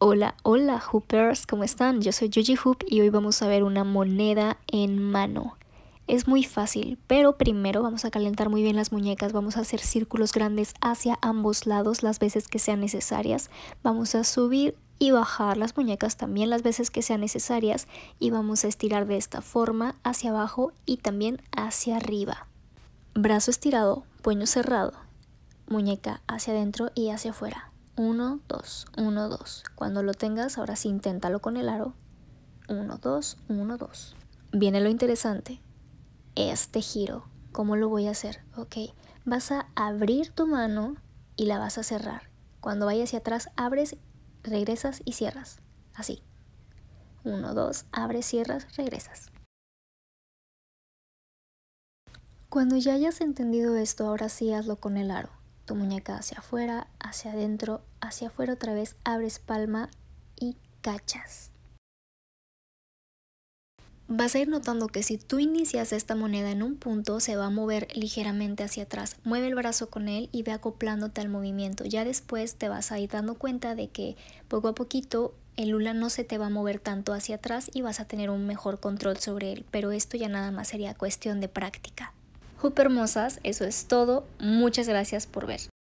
Hola, hola Hoopers, ¿cómo están? Yo soy Yuji Hoop y hoy vamos a ver una moneda en mano. Es muy fácil, pero primero vamos a calentar muy bien las muñecas, vamos a hacer círculos grandes hacia ambos lados las veces que sean necesarias, vamos a subir y bajar las muñecas también las veces que sean necesarias y vamos a estirar de esta forma hacia abajo y también hacia arriba. Brazo estirado, puño cerrado, muñeca hacia adentro y hacia afuera. 1, 2, 1, 2. Cuando lo tengas, ahora sí inténtalo con el aro. 1, 2, 1, 2. Viene lo interesante. Este giro, ¿cómo lo voy a hacer? Ok, vas a abrir tu mano y la vas a cerrar. Cuando vayas hacia atrás, abres, regresas y cierras. Así. 1, 2, abres, cierras, regresas. Cuando ya hayas entendido esto, ahora sí hazlo con el aro tu muñeca hacia afuera, hacia adentro, hacia afuera otra vez, abres palma y cachas. Vas a ir notando que si tú inicias esta moneda en un punto, se va a mover ligeramente hacia atrás. Mueve el brazo con él y ve acoplándote al movimiento. Ya después te vas a ir dando cuenta de que poco a poquito el lula no se te va a mover tanto hacia atrás y vas a tener un mejor control sobre él. Pero esto ya nada más sería cuestión de práctica. Super Hermosas, eso es todo. Muchas gracias por ver.